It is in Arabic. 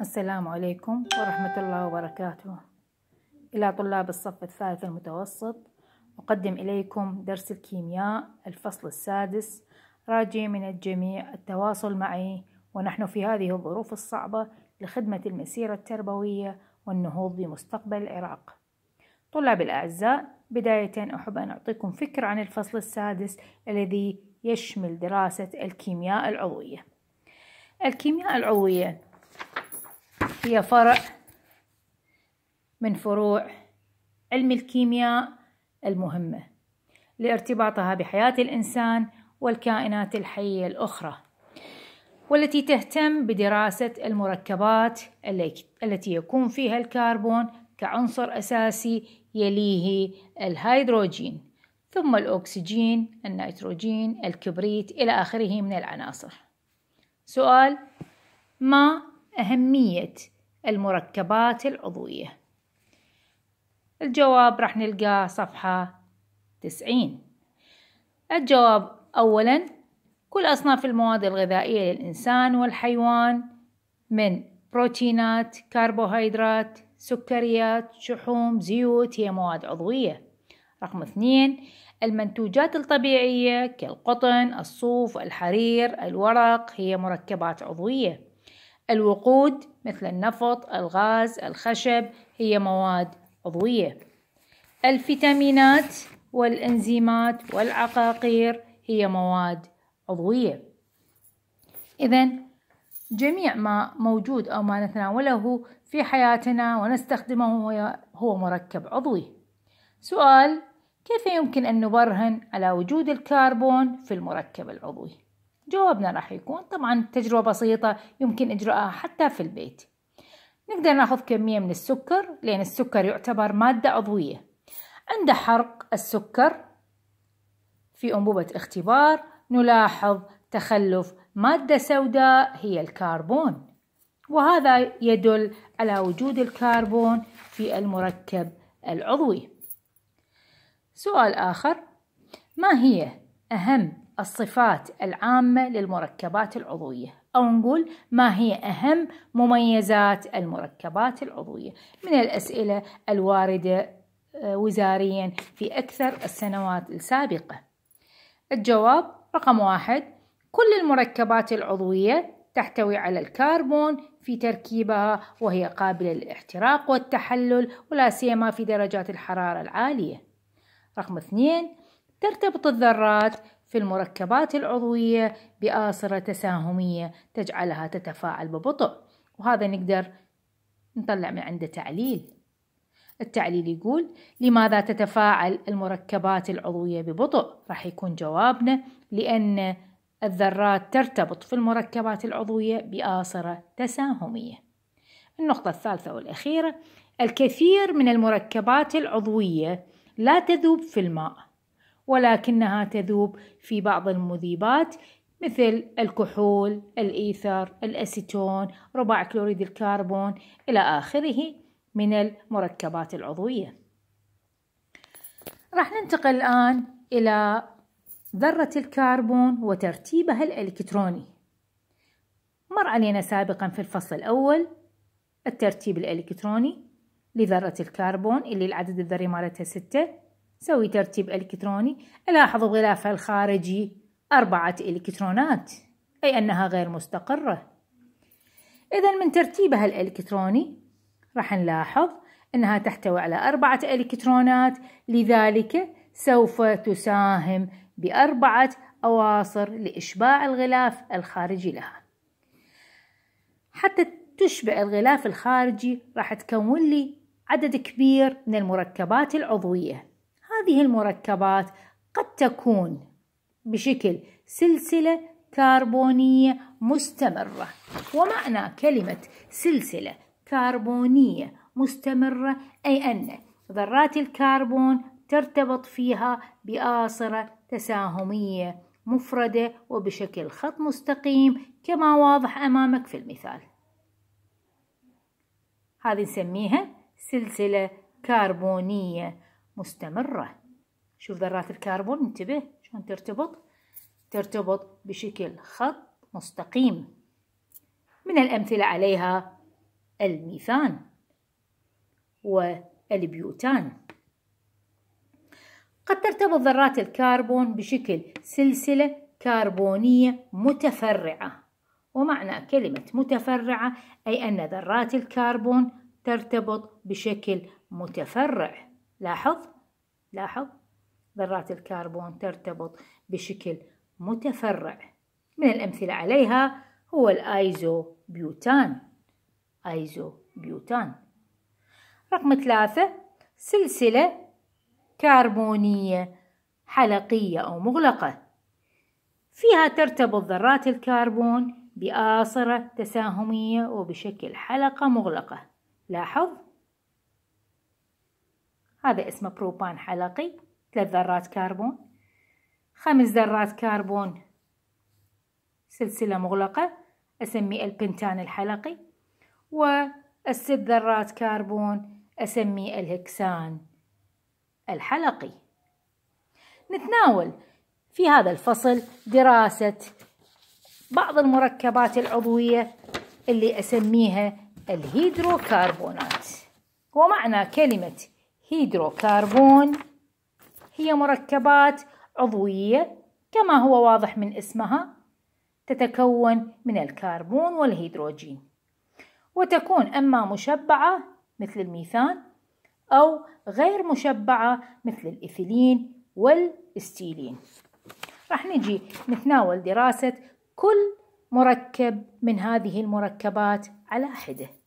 السلام عليكم ورحمة الله وبركاته إلى طلاب الصف الثالث المتوسط أقدم إليكم درس الكيمياء الفصل السادس راجي من الجميع التواصل معي ونحن في هذه الظروف الصعبة لخدمة المسيرة التربوية والنهوض بمستقبل العراق طلاب الأعزاء بداية أحب أن أعطيكم فكرة عن الفصل السادس الذي يشمل دراسة الكيمياء العضوية الكيمياء العضوية هي فرع من فروع علم الكيمياء المهمة لارتباطها بحياة الإنسان والكائنات الحية الأخرى والتي تهتم بدراسة المركبات التي يكون فيها الكربون كعنصر أساسي يليه الهيدروجين ثم الأكسجين النيتروجين الكبريت إلى آخره من العناصر سؤال ما أهمية المركبات العضوية الجواب راح نلقاه صفحة تسعين الجواب أولا كل أصناف المواد الغذائية للإنسان والحيوان من بروتينات كربوهيدرات سكريات شحوم زيوت هي مواد عضوية رقم اثنين المنتوجات الطبيعية كالقطن الصوف الحرير الورق هي مركبات عضوية الوقود مثل النفط الغاز الخشب هي مواد عضوية الفيتامينات والإنزيمات والعقاقير هي مواد عضوية إذا جميع ما موجود أو ما نتناوله في حياتنا ونستخدمه هو مركب عضوي سؤال كيف يمكن أن نبرهن على وجود الكربون في المركب العضوي؟ جوابنا راح يكون طبعا تجربة بسيطة يمكن إجراءها حتى في البيت نقدر ناخذ كمية من السكر لأن السكر يعتبر مادة عضوية عند حرق السكر في أنبوبة اختبار نلاحظ تخلف مادة سوداء هي الكربون وهذا يدل على وجود الكربون في المركب العضوي سؤال آخر ما هي أهم الصفات العامة للمركبات العضوية أو نقول ما هي أهم مميزات المركبات العضوية من الأسئلة الواردة آه، وزاريا في أكثر السنوات السابقة الجواب رقم واحد كل المركبات العضوية تحتوي على الكربون في تركيبها وهي قابلة للاحتراق والتحلل ولا سيما في درجات الحرارة العالية. رقم اثنين ترتبط الذرات في المركبات العضوية بآصرة تساهمية تجعلها تتفاعل ببطء وهذا نقدر نطلع من عنده تعليل التعليل يقول لماذا تتفاعل المركبات العضوية ببطء؟ راح يكون جوابنا لأن الذرات ترتبط في المركبات العضوية بآصرة تساهمية. النقطة الثالثة والأخيرة الكثير من المركبات العضوية لا تذوب في الماء ولكنها تذوب في بعض المذيبات مثل الكحول، الإيثر، الأسيتون، ربع كلوريد الكربون إلى آخره من المركبات العضوية. راح ننتقل الآن إلى ذرة الكربون وترتيبها الإلكتروني. مر علينا سابقا في الفصل الأول الترتيب الإلكتروني لذرة الكربون اللي العدد الذري مالتها ستة سوي ترتيب إلكتروني ألاحظ غلافها الخارجي أربعة إلكترونات أي أنها غير مستقرة إذا من ترتيبها الإلكتروني راح نلاحظ أنها تحتوي على أربعة إلكترونات لذلك سوف تساهم بأربعة أواصر لإشباع الغلاف الخارجي لها حتى تشبع الغلاف الخارجي راح تكون لي عدد كبير من المركبات العضوية هذه المركبات قد تكون بشكل سلسلة كربونية مستمرة ومعنى كلمة سلسلة كربونية مستمرة أي أن ذرات الكربون ترتبط فيها بآصرة تساهمية مفردة وبشكل خط مستقيم كما واضح أمامك في المثال هذه نسميها سلسلة كربونية مستمرة شوف ذرات الكربون انتبه شلون ترتبط ترتبط بشكل خط مستقيم من الأمثلة عليها الميثان والبيوتان قد ترتبط ذرات الكربون بشكل سلسلة كربونية متفرعة ومعنى كلمة متفرعة أي أن ذرات الكربون ترتبط بشكل متفرع لاحظ لاحظ ذرات الكربون ترتبط بشكل متفرع من الأمثلة عليها هو الآيزو بيوتان آيزو بيوتان رقم ثلاثة سلسلة كربونية حلقية أو مغلقة فيها ترتبط ذرات الكربون بآصرة تساهمية وبشكل حلقة مغلقة لاحظ هذا اسمه بروبان حلقي ثلاث ذرات كربون خمس ذرات كربون سلسلة مغلقة أسميه البنتان الحلقي والست ذرات كربون أسميه الهكسان الحلقي نتناول في هذا الفصل دراسة بعض المركبات العضوية اللي أسميها الهيدروكربونات ومعنى كلمة هيدروكربون هي مركبات عضوية كما هو واضح من اسمها تتكون من الكربون والهيدروجين وتكون أما مشبعة مثل الميثان أو غير مشبعة مثل الإثيلين والاستيلين رح نجي نتناول دراسة كل مركب من هذه المركبات على حده